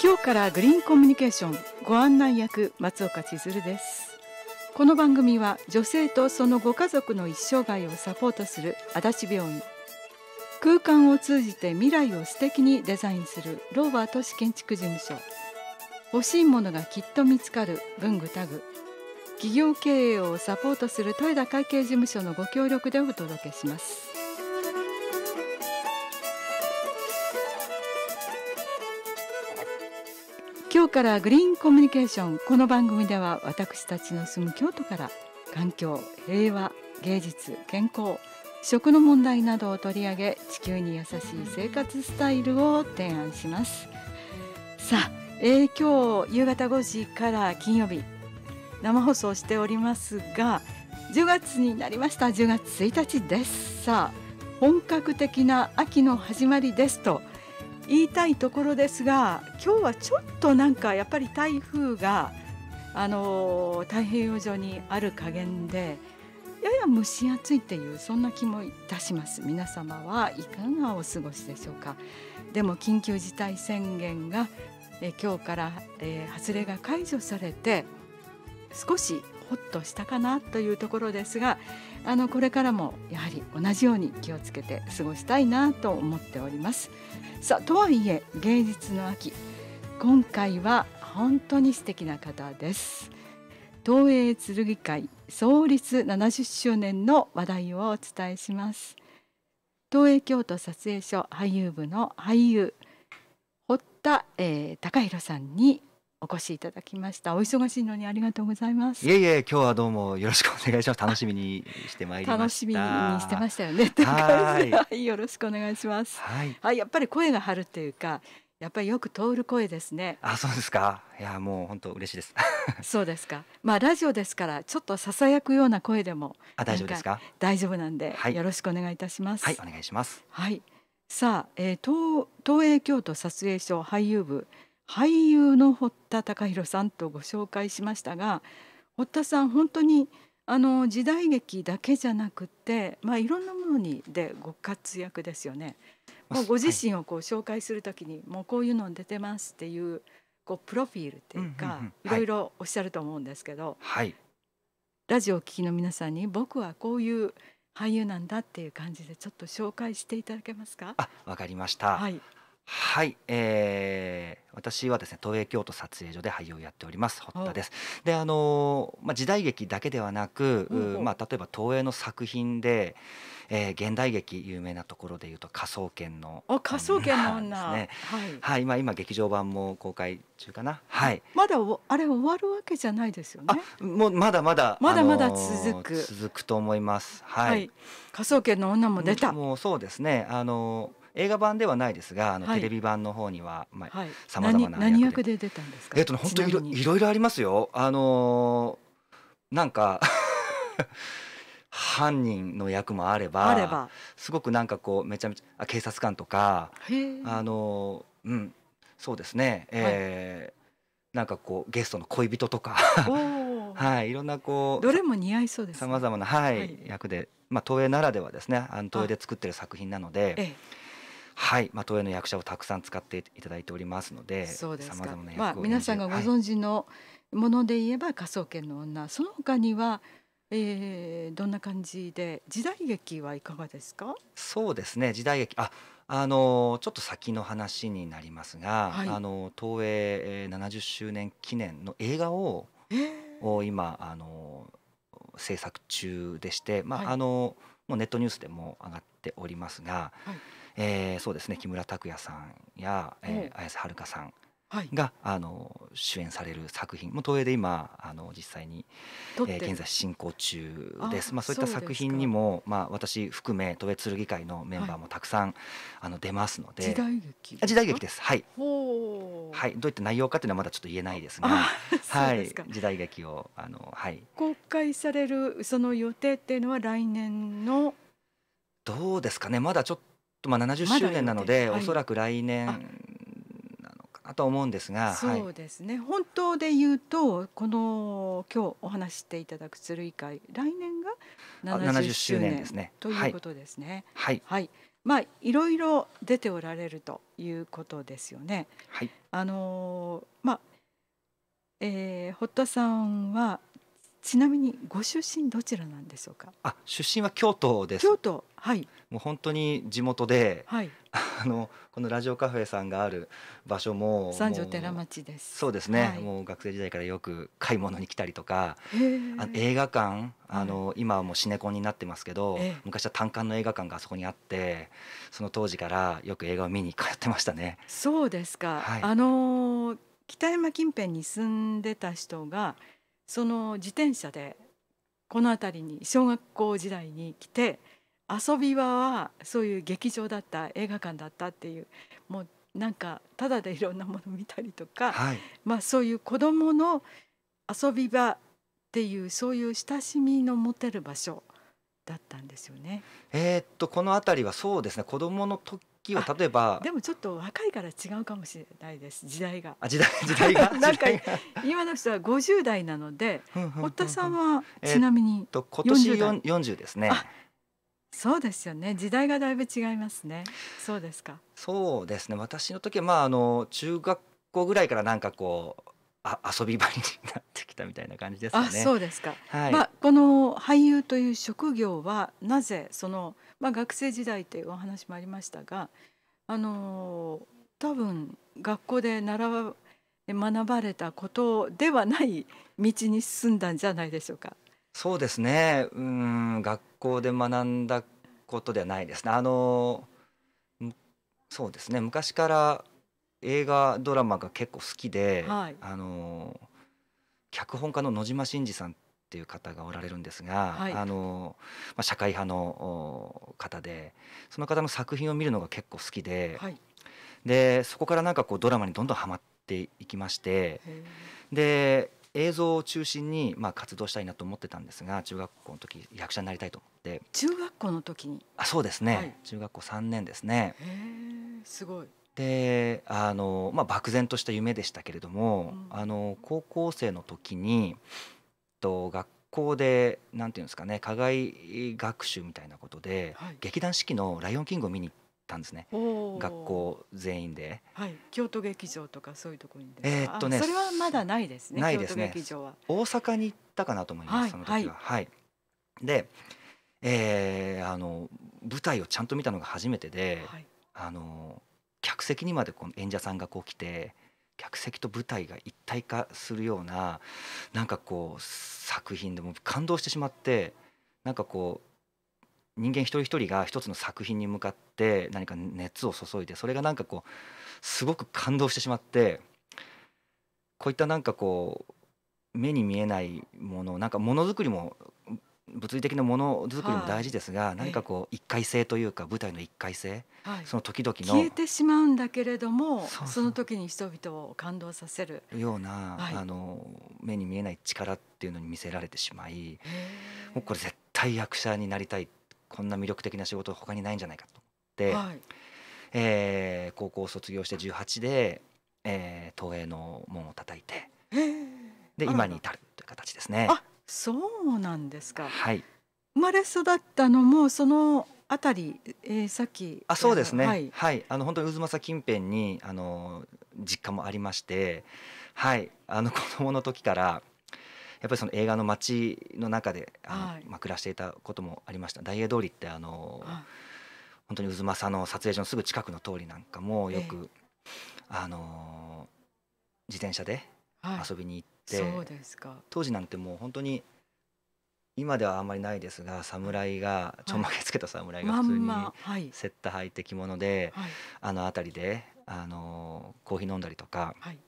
今日からグリーンコミュニケーションご案内役松岡千鶴ですこの番組は女性とそのご家族の一生涯をサポートする足立病院空間を通じて未来を素敵にデザインするローバー都市建築事務所欲しいものがきっと見つかる文具タグ企業経営をサポートする豊田会計事務所のご協力でお届けしますからグリーンコミュニケーションこの番組では私たちの住む京都から環境平和芸術健康食の問題などを取り上げ地球に優しい生活スタイルを提案しますさあ、えー、今日夕方5時から金曜日生放送しておりますが10月になりました10月1日ですさあ本格的な秋の始まりですと言いたいところですが今日はちょっとなんかやっぱり台風があの太平洋上にある加減でやや蒸し暑いっていうそんな気もいたします皆様はいかがお過ごしでしょうかでも緊急事態宣言がえ今日から、えー、発令が解除されて少しほっとしたかなというところですがあのこれからもやはり同じように気をつけて過ごしたいなと思っておりますさとはいえ芸術の秋今回は本当に素敵な方です東映剣会創立70周年の話題をお伝えします東映京都撮影所俳優部の俳優堀田、えー、隆弘さんにお越しいただきましたお忙しいのにありがとうございますいえいえ今日はどうもよろしくお願いします楽しみにしてまいりました楽しみにしてましたよねはいよろしくお願いしますはい、はい、やっぱり声が張るっていうかやっぱりよく通る声ですねあそうですかいやもう本当嬉しいですそうですかまあラジオですからちょっとささやくような声でもあ大丈夫ですか大丈夫なんで、はい、よろしくお願いいたしますはいお願いしますはいさあ、えー、東東映京都撮影所俳優部俳優の堀田貴弘さんとご紹介しましたが堀田さん本当にあの時代劇だけじゃなくて、まあ、いろんなものにでご活躍ですよね。もうご自身をこう紹介する時に、もうこういうの出てますっていうこうプロフィールっていうか、いろいろおっしゃると思うんですけど、はい、ラジオを聴きの皆さんに僕はこういう俳優なんだっていう感じでちょっと紹介していただけますか。わかりました。はい、はい、えー、私はですね東映京都撮影所で俳優をやっております堀田です。であのー、まあ、時代劇だけではなく、うん、まあ、例えば東映の作品で、えー、現代劇有名なところでいうと「科捜研の女」科捜研の女、ね、はい、はい、今今劇場版も公開中かな、はい、まだあれ終わるわけじゃないですよねもうまだまだまだまだ続く、あのー、続くと思いますはい、科捜研の女も出たもうそうですねあのー映画版ではないですがあの、テレビ版の方にはさまざ、まな何役で出たんですかえっと、本当にいろいろありますよあのー、なんか 犯人の役もあればすごくなんかこうめちゃめちゃ警察官とかあのうんそうですね、えー、なんかこうゲストの恋人とか はい、いろんなこうどれも似合いそうですさまざまな、はい役で、まあ、東映ならではですねあの東映で作ってる作品なので、はい、まあ、東映の役者をたくさん使っていただいておりますので。そうですか。まあ、皆さんがご存知のもので言えば、科捜研の女、その他には。えー、どんな感じで時代劇はいかがですかそうですね時代劇ああのちょっと先の話になりますが、はい、あの東映70周年記念の映画をを今あの制作中でして、まあ、はい、あのもうネットニュースでも上がっておりますが、はいえー、そうですね木村拓哉さんや、えー、綾瀬はるかさんが、はい、あの主演される作品も東映で今あの実際に、えー、現在進行中です。あまあそういった作品にもまあ私含め東映剣会のメンバーもたくさん、はい、あの出ますので時代劇時代劇です。はい。はいどういった内容かというのはまだちょっと言えないですが、はい時代劇をあのはい公開されるその予定っていうのは来年のどうですかねまだちょっととまあ70周年なので、まおそらく来年なのかなと思うんですがそうですね、本当で言うとこの今日お話していただく鶴井会来年が70周年ですねということですね。はい、はい、まあ、いろいろ出ておられるということですよね。はい、あのまあ、えー、堀田さんはちなみにご出身どちらなんでしょうか。あ、出身は京都です。京都、はい。もう本当に地元で、はい。あのこのラジオカフェさんがある場所も三条寺町です。そうですね、はい、もう学生時代からよく買い物に来たりとか、あ映画館、あの、今はもうシネコンになってますけど、昔は単館の映画館があそこにあって、その当時からよく映画を見に通ってましたね。そうですか。はい、あの北山近辺に住んでた人が。その自転車でこの辺りに小学校時代に来て遊び場はそういう劇場だった映画館だったっていうもうなんかただでいろんなもの見たりとか、はい、まあそういう子どもの遊び場っていうそういう親しみの持てる場所だったんですよね。えっとこの辺りはそうですね子どもの時きを例えばでもちょっと若いから違うかもしれないです時代があ時代 時代が なんか今の人は50代なので堀田さんはちなみにと今年40ですねそうですよね時代がだいぶ違いますねそうですかそうですね私の時はまああの中学校ぐらいからなんかこうあ遊び場になってきたみたいな感じですかねあそうですか、はい、まあこの俳優という職業はなぜその「まあ、学生時代というお話もありましたが、あの多分学校で習学ばれたことではない道に進んだんじゃないでしょうか。そうですね。うん、学校で学んだことではないですね。あのそうですね。昔から映画ドラマが結構好きで、はい、あの脚本家の野島伸二さんっていう方がおられるんですが、はい、あのまあ、社会派の方でその方の作品を見るのが結構好きではい、でそこからなんかこうドラマにどんどんはまっていきましてで映像を中心にまあ活動したいなと思ってたんですが中学校の時役者になりたいと思って中学校の時にあそうですね、はい、中学校3年ですねすごいであの、まあ、漠然とした夢でしたけれども、うん、あの高校生の時にと学校でなんていうんですかね課外学習みたいなことで、はい、劇団四季の「ライオンキング」を見に行ったんですね学校全員で、はい、京都劇場とかそういうところにえー、っとねそれはまだないですねないですね大阪に行ったかなと思います、はい、その時ははい、でえー、あの舞台をちゃんと見たのが初めてで、あの客席にまでこの演者さんがこう来て客席と舞台が一体化するようななんかこう作品でも感動してしまってなんかこう人間一人一人が一つの作品に向かって何か熱を注いでそれがなんかこうすごく感動してしまってこういったなんかこう目に見えないものなんかものづくりも物理的なものづくりも大事ですが、何かこう一回性というか舞台の一回性、その時々の消えてしまうんだけれどもその時に人々を感動させるような、あの目に見えない力っていうのに見せられてしまいもうこれ絶対役者になりたいこんな魅力的な仕事他にないんじゃないかと思って、はいえー、高校を卒業して18で、えー、東映の門を叩いて、で今に至るという形ですね。あそうなんですか。はい。生まれ育ったのもそのあたり、えー、さっきあそうですね、はい、はい、あの本当に渦政近辺にあの実家もありましてはいあの 子供の時からやっぱりその映画の街の中であの、はい、まあ、暮らしていたこともありました大英通りってあの、はい、本当に渦政の撮影所のすぐ近くの通りなんかもよく、えー、あの自転車で遊びに行って。って当時なんてもう本当に今ではあんまりないですが侍がちょんまげつけた侍が普通にセッタ履いて着物で、はい、あの辺りであのコーヒー飲んだりとか、はい、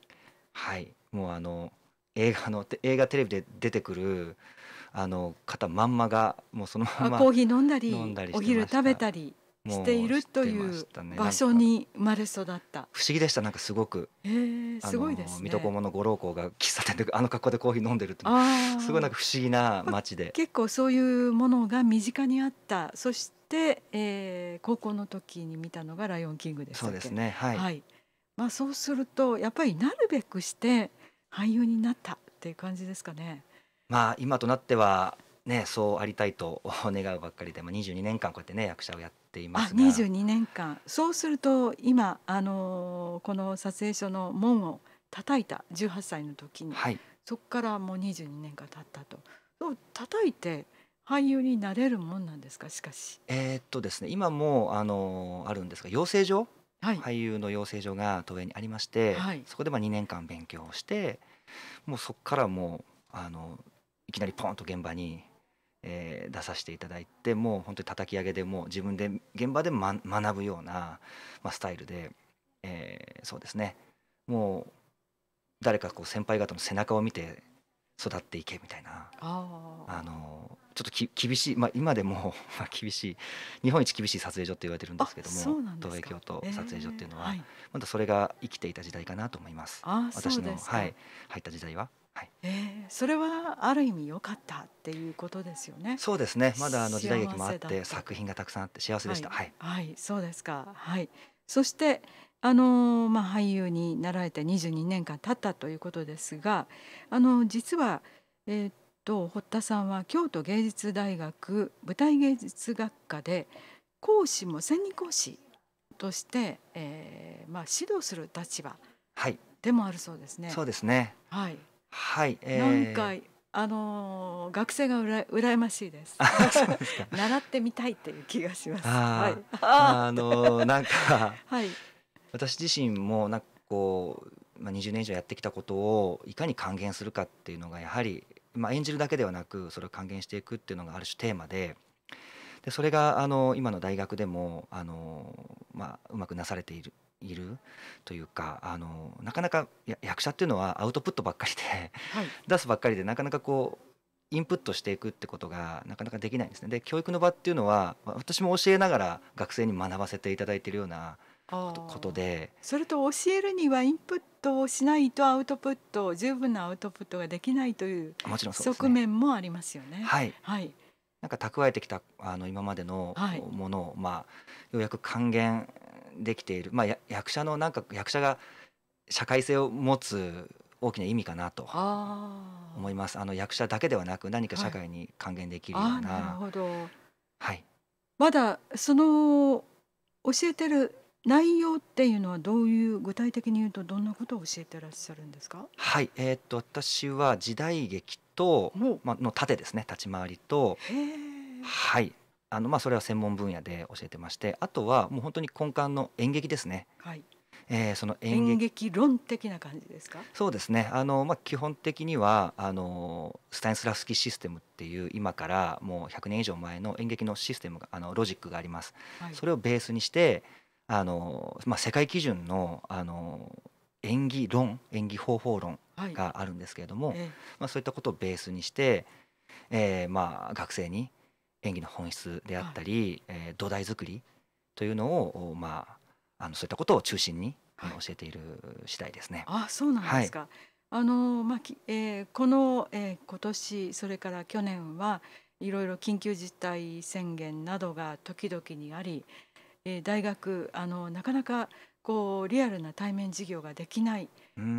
はい、もうあの映画の映画テレビで出てくるあの方まんまがもうそのままコーヒー飲んだりお昼食べたりしているという場所に生まれ育った不思議でしたなんかすごく、えー、すごいです、ね、水戸黄門の五郎公が喫茶店であの格好でコーヒー飲んでるってすごいなんか不思議な街で、結構そういうものが身近にあったそして、えー、高校の時に見たのが「ライオンキング」ですそうですねはい、はい、まあ、そうするとやっぱりなるべくして俳優になったっていう感じですかねまあ今となってはね、そうありたいと願うばっかりで、まあ、22年間こうやってね役者をやっっていますが22年間そうすると今あのこの撮影所の門を叩いた18歳の時に、はい、そこからもう22年間経ったとそう叩いて俳優になれるもんなんですかしかし。えー、っとですね今もあのあるんですが養成所、はい、俳優の養成所が東映にありまして、はい、そこでまあ2年間勉強をしてもうそこからもうあのいきなりポンと現場にえー、出させていただいてもう本当に叩き上げでもう自分で現場で、ま、学ぶような、まあ、スタイルで、えー、そうですねもう誰かこう先輩方の背中を見て育っていけみたいなあのちょっと厳しい、まあ、今でも 厳しい日本一厳しい撮影所って言われてるんですけども東映京都撮影所っていうのは、えーはい、まだそれが生きていた時代かなと思います私の、はい、入った時代は。はい、えー、それはある意味良かったっていうことですよね。そうですね。まだあの時代劇もあって作品がたくさんあって幸せでした。はい、はい、はい、そうですか。はい。そしてあのまあ俳優になられて22年間経ったということですが、あの実はえー、っと堀田さんは京都芸術大学舞台芸術学科で講師も専任講師として、えー、まあ指導する立場でもあるそうですね。そうですね。はい。はい、えー、何回あのー、学生がうら羨ましいです。です 習ってみたいっていう気がします。はい、あのー、なんか、はい、私自身もなんかこう、まあ、20年以上やってきたことをいかに還元するかっていうのがやはり、まあ、演じるだけではなくそれを還元していくっていうのがある種テーマで。でそれがあの今の大学でもあの、まあ、うまくなされているいるというかあのなかなか役者っていうのはアウトプットばっかりで、はい、出すばっかりでなかなかこうインプットしていくってことがなかなかできないんですね。で教育の場っていうのは私も教えながら学生に学ばせていただいているようなことでそれと教えるにはインプットをしないとアウトプット十分なアウトプットができないという側面もありますよね。はい、はいなんか蓄えてきたあの今までのものを、はい、まあ、ようやく還元できている、まあ、役者のなんか役者が社会性を持つ大きな意味かなと思いますあの役者だけではなく何か社会に還元できるような,、はいなるほどはい、まだその教えてる内容っていうのはどういう具体的に言うとどんなことを教えてらっしゃるんですかはい、えー、っと私は時代劇と、まあの盾ですね立ち回りとはいあのまあそれは専門分野で教えてましてあとはもう本当に根幹の演劇ですね。はいえー、その演劇論的な感じですかそうですねあの、まあ、基本的にはあのスタインスラフスキシステムっていう今からもう100年以上前の演劇のシステムがあのロジックがあります、はい、それをベースにしてあの、まあ、世界基準のあの演技論演技方法論があるんですけれども、はいえー、まあ、そういったことをベースにして、えーまあ、学生に演技の本質であったり、はい、えー、土台作りというのを、まあ、あのそういったことを中心に、教えている次第ですね。あそうなんですか、はい、あのまあえー、この、えー、今年それから去年はいろいろ緊急事態宣言などが時々にあり、えー、大学あのなかなかこうリアルな対面授業ができない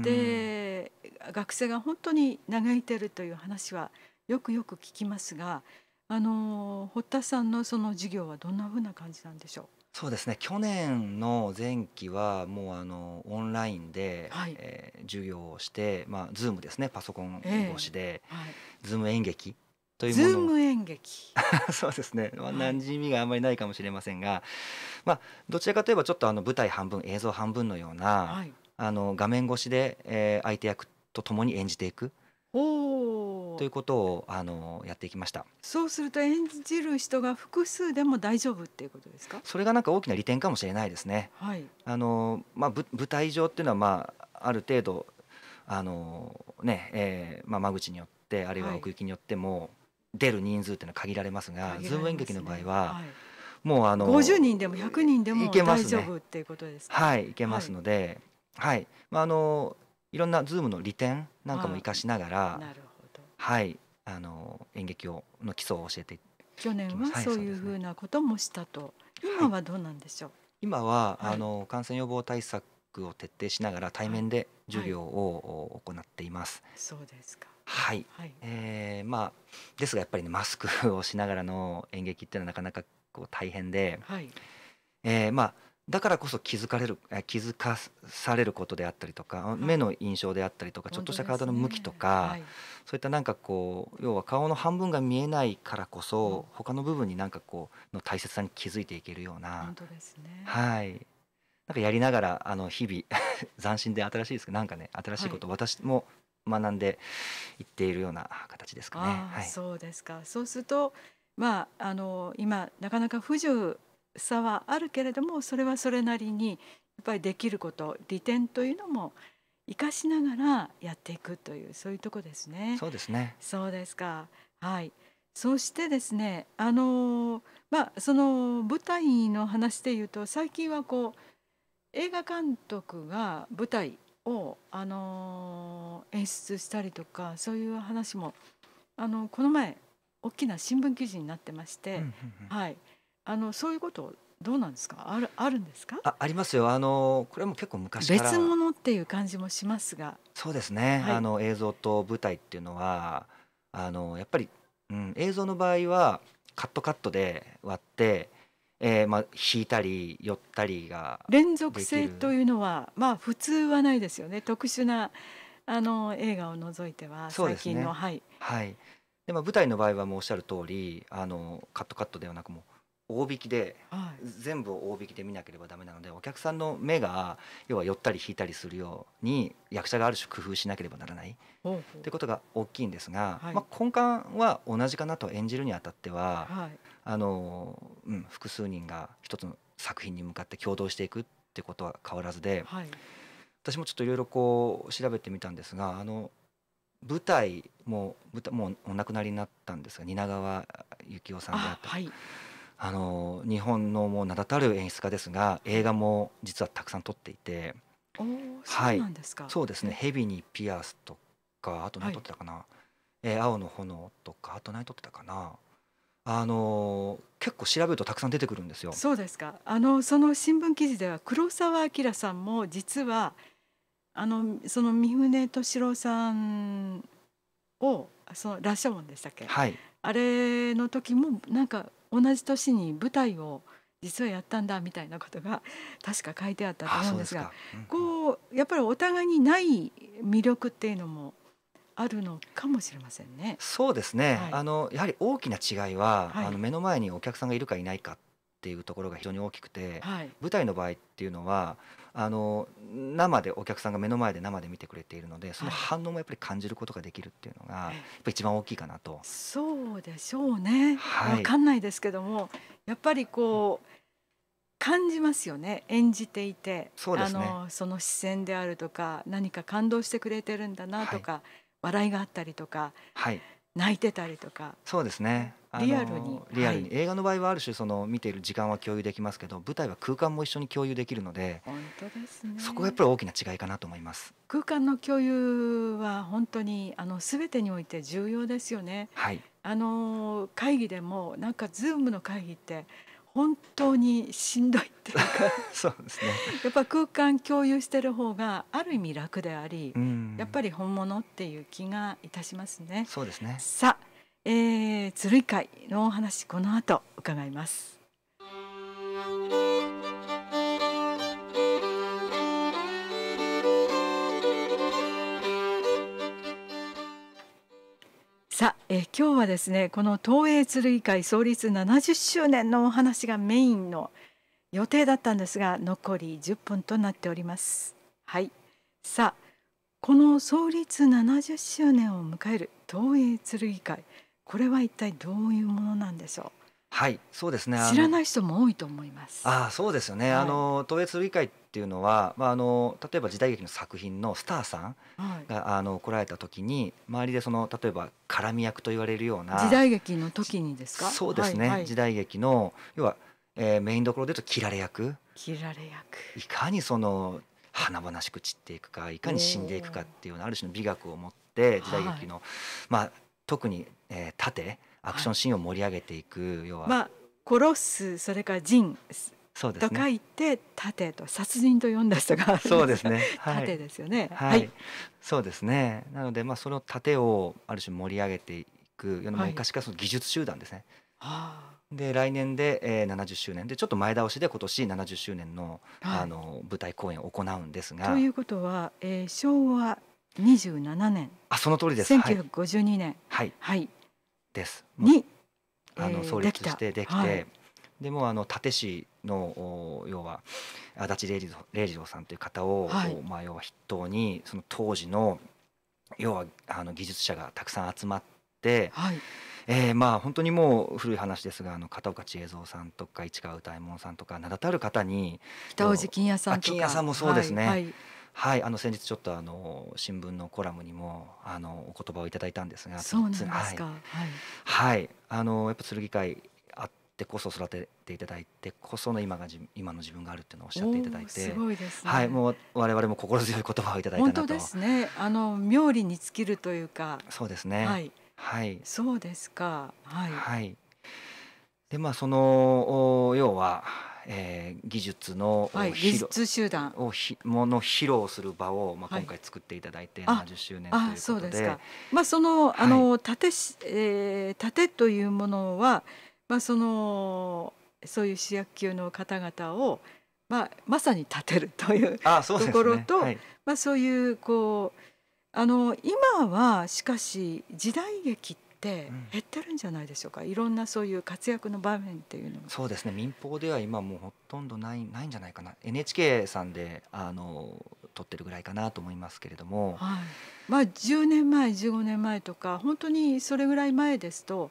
で学生が本当に嘆いてるという話はよくよく聞きますがあの堀田さんのその事業はどんなふうな感じなんでしょうそうですね去年の前期はもうあのオンラインで、はい、えー、授業をして、まあ、z o o ですねパソコン越しで、えーはい、ズーム演劇というものズーム演劇 そうですね、まあ、味があんまりないかもしれませんが、はい、まあ、どちらかといえばちょっとあの舞台半分映像半分のような、はい、あの画面越しで、えー、相手役とともに演じていくおということをあのやっていきましたそうすると演じる人が複数でも大丈夫っていうことですかそれがなんか大きな利点かもしれないですね。はいあのまあ、舞台上っていうのは、まあ、ある程度あの、ねえーまあ、間口によってあるいは奥行きによっても出る人数っていうのは限られますが、はい、ズーム演劇の場合は、はい、もうあの50人でも100人でも大丈夫っていうことですか、ね、はいいけますので、はい、はい、まあ、あのいろんな Zoom の利点なんかも生かしながらはいあの演劇をの基礎を教えて去年はそういうふうなこともしたと、今はどうなんでしょう、はい、今は、あの感染予防対策を徹底しながら対面で授業を行っています。そうですかはい、はい、えー、まあですがやっぱりねマスクをしながらの演劇っていうのはなかなかこう大変で、はい、えー、まあだからこそ気づかれる気づかされることであったりとか、目の印象であったりとかちょっとした体の向きとか、ねはい、そういったなんかこう要は顔の半分が見えないからこそ、うん、他の部分になんかこうの大切さに気づいていけるような。本当ですねはいなんかやりながらあの日々 斬新で新しいですけどなんかね新しいことを私も学んでいっているような形ですかね。はい、そうですかそうするとまあ、あの今なかなか不自由差はあるけれどもそれはそれなりにやっぱりできること利点というのも生かしながらやっていくというそういうとこですね。そうですね。そうですか。はい。そしてですね、あのまあその舞台の話で言うと最近はこう映画監督が舞台をあの演出したりとかそういう話もあのこの前大きな新聞記事になってまして、はい。あのそういうことどうなんですかあるあるんですかあありますよあのこれも結構昔から別物っていう感じもしますがそうですね、はい、あの映像と舞台っていうのはあのやっぱり、うん、映像の場合はカットカットで割って、えーまあ、引いたり寄ったりが連続性というのはまあ普通はないですよね特殊なあの映画を除いては最近の、ね、はい、はい、でまあ、舞台の場合はもうおっしゃる通りありカットカットではなくも大引きで、はい、全部を大引きで見なければダメなのでお客さんの目が要は寄ったり引いたりするように役者がある種工夫しなければならないということが大きいんですが、はい、まあ、根幹は同じかなと演じるにあたっては、はい、あのうん、複数人が一つの作品に向かって共同していくってことは変わらずで、私もちょっといろいろこう調べてみたんですがあの舞台も舞台もうお亡くなりになったんですが蜷川幸雄さんであったい、あの日本のもう名だたる演出家ですが映画も実はたくさん撮っていてはい、そうなんですかそうですね「蛇にピアス」とかあと何撮ってたかな「はい、えー、青の炎」とかあと何撮ってたかなあの結構調べるとたくさん出てくるんですよ。そうですかあのその新聞記事では黒澤明さんも実はあのその三船敏郎さんをそのラシャモンでしたっけ、はい、あれの時もなんか同じ年に舞台を実はやったんだみたいなことが確か書いてあったと思うんですが、こうやっぱりお互いにない魅力っていうのもあるのかもしれませんね。そうですね、はい、あのやはり大きな違いは、はい、あの目の前にお客さんがいるかいないかっていうところが非常に大きくて、はい、舞台の場合っていうのはあの生でお客さんが目の前で生で見てくれているのでその反応もやっぱり感じることができるっていうのが、やっぱ一番大きいかなと。そうでしょうね、はい、分かんないですけどもやっぱりこう、感じますよね演じていてそ、ね,、あのその視線であるとか何か感動してくれてるんだなとか、はい、笑いがあったりとか、はい、泣いてたりとかそうですねリアルにリアルに、はい、映画の場合はある種その見ている時間は共有できますけど舞台は空間も一緒に共有できるので本当ですねそこがやっぱり大きな違いかなと思います空間の共有は本当にあの全てにおいて重要ですよねはいあの会議でもなんかズームの会議って本当にしんどいっていうか そうですねやっぱ空間共有してる方がある意味楽であり、やっぱり本物っていう気がいたしますねそうですねさあ、えー、鶴井会のお話この後伺いますさあ、え今日はですねこの東映鶴居会創立70周年のお話がメインの予定だったんですが残り10分となっておりますはいさあこの創立70周年を迎える東映鶴居会これは一体どういうものなんでしょうはい、そうですね。知らない人も多いと思います。あ、あそうですよね。はい、あの東映鶴居会っっていうのは、まあ、あの例えば時代劇の作品のスターさんが、はい、あの来られた時に周りでその例えば絡み役と言われるような時代劇の時にですかそうですね、はいはい、時代劇の要は、えー、メインどころで言うと切られ役切られ役いかにその華々しく散っていくかいかに死んでいくかっていうようなある種の美学を持って時代劇の、はい、まあ、特に、えー、盾アクションシーンを盛り上げていく、要は。まあ殺すそれから陣そうですね、と書いて盾と殺人と呼んだ人がそうですね、盾ですよね、はい、そうですねなのでまあその盾をある種盛り上げていくような昔からその技術集団ですね、はで来年で、えー、70周年でちょっと前倒しで今年70周年の,、あの舞台公演を行うんですがということは、えー、昭和27年あその通りです1952年はい、はい、ですにあの創立してできて、でもあの立石の要は足立礼二郎さんという方を、はい、まあ、要は筆頭にその当時の要はあの技術者がたくさん集まって、はい、えー、まあ本当にもう古い話ですがあの片岡千恵蔵さんとか市川歌右衛門さんとか名だたる方に北大路金也さん金也さんもそうですね。はい、はい、あの先日ちょっとあの新聞のコラムにもあのお言葉をいただいたんですが、そうなんですか。はい、はい、あのやっぱ剣会てこそ育てていただいてこその今がじ今の自分があるっていうのをおっしゃっていただいてすごいです、ね、はいもう我々も心強い言葉をいただいたなと本当ですねあの妙理に尽きるというかそうですねはい、はい、そうですかはい、はい、でまあその要はえー、技術の、はい、技術集団をひもの披露する場を、まあ、今回作っていただいて70周年ということで,、はい、ああでまあ、その,、あの盾、はい、えー、盾というものはまあ、そのそういう主役級の方々を、まあ、まさに立てるというところと、まあ、そういうこうあの今はしかし時代劇って減ってるんじゃないでしょうか、うん、いろんなそういう活躍の場面っていうのそうですね民放では今もうほとんどないないんじゃないかな NHK さんであの撮ってるぐらいかなと思いますけれども、はい、まあ、10年前15年前とか本当にそれぐらい前ですと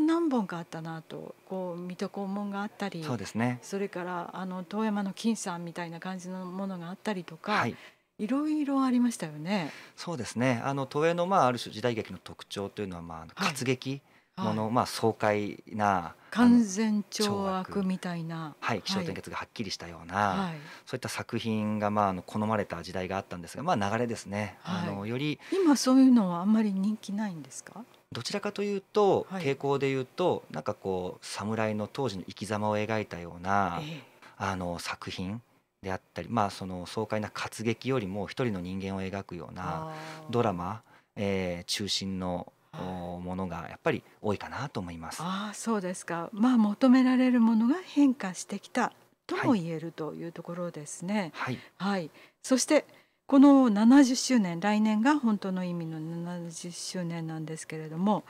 何本かあったなとこう水戸黄門があったりそうです、ね、それからあの遠山の金さんみたいな感じのものがあったりとか。はいいろいろありましたよね。そうですね。あの東映のまあある種時代劇の特徴というのはまあ活劇もの、はい、まあ爽快な完全懲悪みたいな、はい、気象転結がはっきりしたような、はい、そういった作品がまああの好まれた時代があったんですが、まあ流れですね。はい、あのより今そういうのはあんまり人気ないんですか？どちらかというと、傾向でいうとなんかこう侍の当時の生き様を描いたような、ええ、あの作品であったり、まあ、その爽快な活劇よりも一人の人間を描くようなドラマ、えー、中心のものがやっぱり多いかなと思います。あそうですか、まあ、求められるものが変化してきたとも言える、というところですね。はい、はい、そしてこの70周年来年が本当の意味の70周年なんですけれども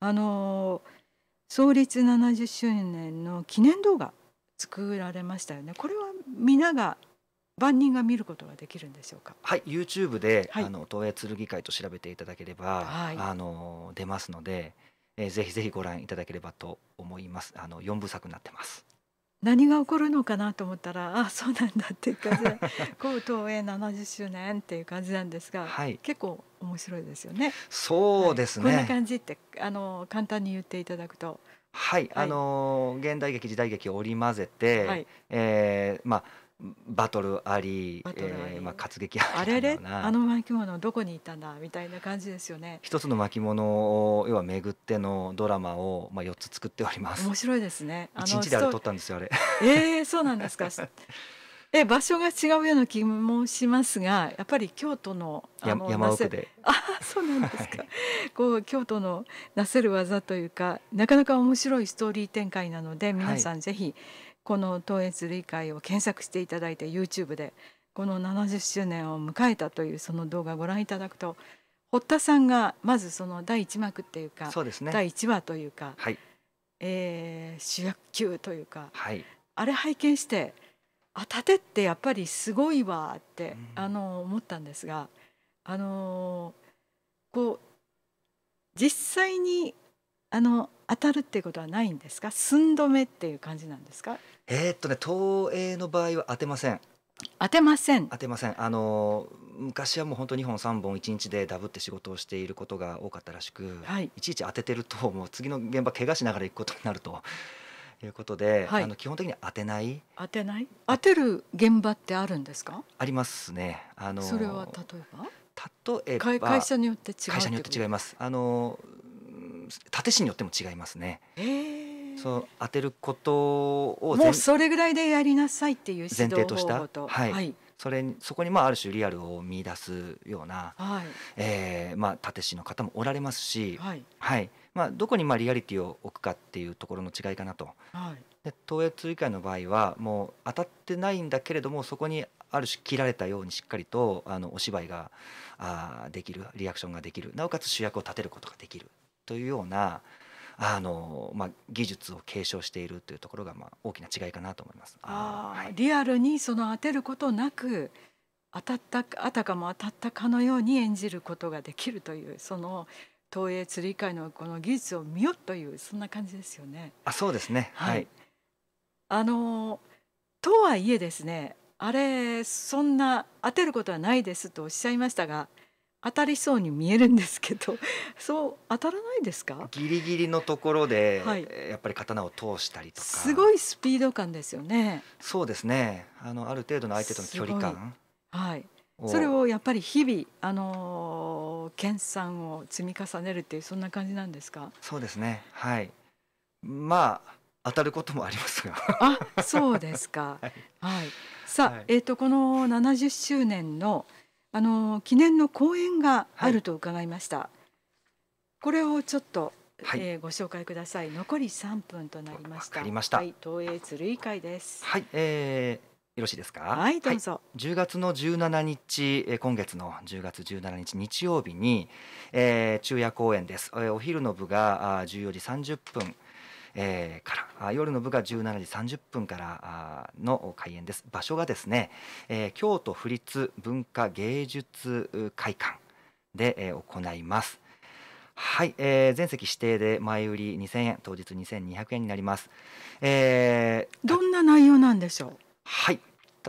あの創立70周年の記念動画作られましたよねこれは皆が万人が見ることができるんでしょうか。はい、YouTube で、はい、あの東映剣会と調べていただければ、はい、あの出ますので、えー、ぜひぜひご覧いただければと思います。あの四部作になってます。何が起こるのかなと思ったらあそうなんだっていう感じで 高東映70周年っていう感じなんですが、はい、結構面白いですよね。そうですね、はい、こんな感じってあの簡単に言っていただくと。はい、はい、あの現代劇時代劇を織り交ぜて、はい、えー、まあバトルありルえー、まあ、活劇あれれあの巻物どこにいたんだみたいな感じですよね一つの巻物を要は巡ってのドラマを、まあ、四つ作っております面白いですね一日であれ撮ったんですよあれえー、そうなんですか え場所が違うような気もしますがやっぱり京都のの山奥であそうなんですか、はい、こう京都のなせる技というかなかなか面白いストーリー展開なので皆さんぜひ、はいこの東越類会を検索していただいて YouTube でこの70周年を迎えたというその動画をご覧いただくと堀田さんがまずその第1幕っていうかそうです、ね、第1話というか、はいえー、主役級というか、はい、あれ拝見してあ立てってやっぱりすごいわって、うん、あの思ったんですがあのー、こう実際にあの当たるっていうことはないんですか寸止めっていう感じなんですかえー、っとね東映の場合は当てません当てません当てませんあの昔はもう本当2本3本1日でダブって仕事をしていることが多かったらしく、はい、いちいち当ててるともう次の現場怪我しながら行くことになると いうことで、はい、あの基本的に当てない当てない当てる現場ってあるんですかありますねあのそれは例えば例えば会社によって違う会社によって違いますあの縦紙によっても違いますね。そう当てることをもうそれぐらいでやりなさいっていう前提とした、はい、はい、それそこにまあある種リアルを見出すような、はい、えー、まあ縦紙の方もおられますし、はい、はい、まあどこにまあリアリティを置くかっていうところの違いかなと。はいで東映委会の場合はもう当たってないんだけれどもそこにある種切られたようにしっかりとあのお芝居があできるリアクションができるなおかつ主役を立てることができるというようなあの、まあ、技術を継承しているというところが、まあ、大きな違いかなと思います。あはい、リアルにその当てることなく当たったあたかも当たったかのように演じることができるというその東映釣り界のこの技術を見よというそんな感じですよね。あそうですね、はい、はい、あのとはいえですねあれそんな当てることはないですとおっしゃいましたが当たりそうに見えるんですけど そう当たらないですかギリギリのところで、はい、やっぱり刀を通したりとかすごいスピード感ですよねそうですねあのある程度の相手との距離感はいそれをやっぱり日々あの研鑽を積み重ねるっていうそんな感じなんですかそうですねはいまあ当たることもありますがあそうですか、はい、はい、さあ、はい、えっ、ー、とこの70周年の「あの記念の講演があると伺いました。はい、これをちょっと、はい、えー、ご紹介ください。残り三分となりました。したはい、東映鶴井会です。はい、えー、よろしいですか。はい、どうぞ。はい、月の十七日、え今月の十月十七日日曜日に、えー、昼夜公演です。えー、お昼の部が十四時三十分。えー、から夜の部が17時30分からの開演です場所がですね、えー、京都府立文化芸術会館で、行いますはい、えー、全席指定で前売り2000円当日2200円になります、えー、どんな内容なんでしょうはい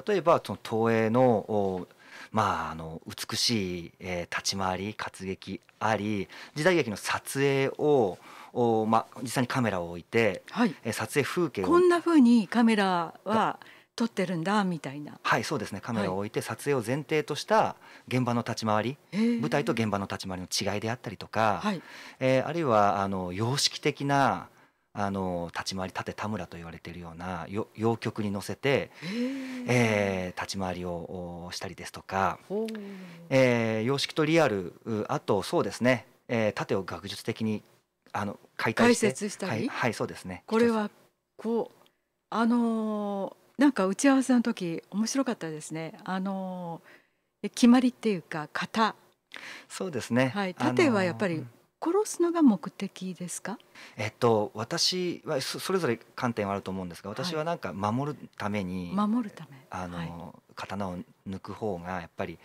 例えばその東映のまあ、あの美しい、えー、立ち回り活劇あり時代劇の撮影をおまあ、実際にカメラを置いて、はい、撮影風景をこんなふうにカメラは撮ってるんだみたいなはいそうですねカメラを置いて撮影を前提とした現場の立ち回り、はい、舞台と現場の立ち回りの違いであったりとか、ええー、あるいはあの様式的なあの立ち回り立て田村と言われているような洋曲に乗せて、えー、立ち回りをしたりですとか、えー、様式とリアルあとそうですね、えー、盾を学術的にあの解解説したり、はい、はい、そうですね。これはこうあのー、なんか打ち合わせの時面白かったですね。あのー、決まりっていうか型。そうですね。はい、縦はやっぱり、殺すのが目的ですか？えっと私はそれぞれ観点はあると思うんですが、私はなんか守るために、はい、守るためあの、はい、刀を抜く方がやっぱり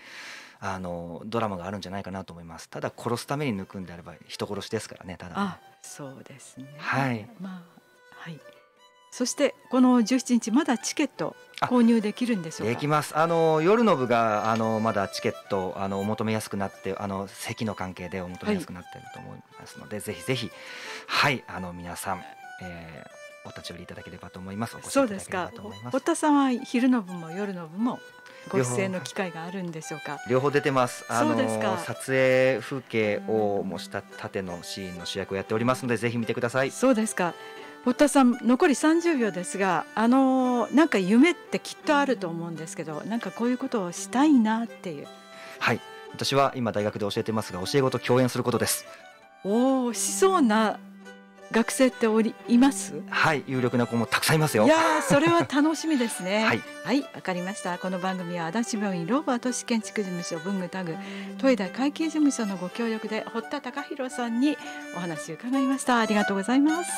あのドラマがあるんじゃないかなと思いますただ殺すために抜くんであれば人殺しですからねただ、ね、あそうですねはい、まあ、はいそしてこの17日まだチケット購入できるんでしょできます。あの夜の部があのまだチケットあのお求めやすくなってあの席の関係でお求めやすくなっていると思いますので、はい、ぜひぜひはいあの皆さん、えー、お立ち寄りいただければと思います。お越しいただけれ堀田さんは昼の部も夜の部もご出演の機会があるんでしょうか両方出てますあの撮影風景を模した縦のシーンの主役をやっておりますのでぜひ見てくださいそうですか堀田さん残り三十秒ですがあのなんか夢ってきっとあると思うんですけどなんかこういうことをしたいなっていうはい私は今大学で教えてますが教え子と共演することですおおしそうな学生っておりいますはい有力な子もたくさんいますよいやそれは楽しみですね はいわ、はい、かりましたこの番組は足立病院ローバー都市建築事務所文具タグ豊田会計事務所のご協力で堀田貴博さんにお話を伺いましたありがとうございます